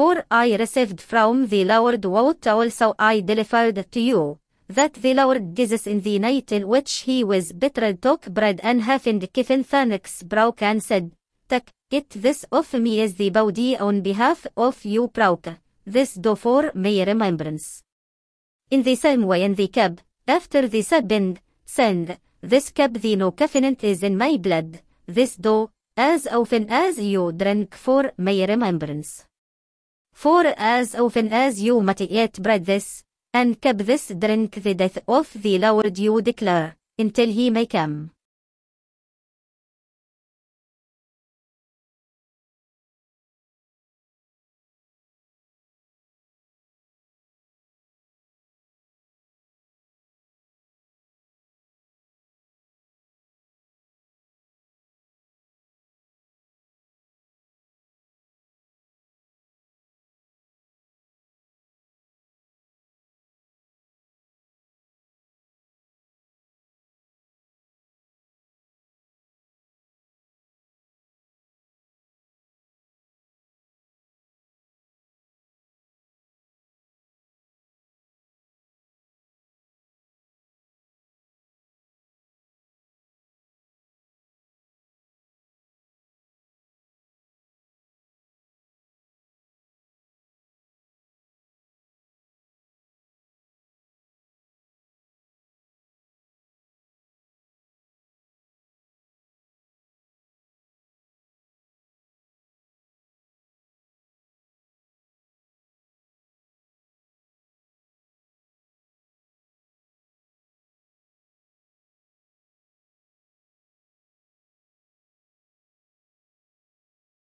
For I received from the Lord what also I delivered to you, that the Lord Jesus in the night in which he was betrayed took bread and having given thanks broke and said, Take, get this of me is the body on behalf of you broke, this do for my remembrance. In the same way in the cup, after the second, send, this cup the no covenant is in my blood, this do, as often as you drink for my remembrance. For as often as you eat bread this, and keep this drink the death of the Lord you declare, until he may come.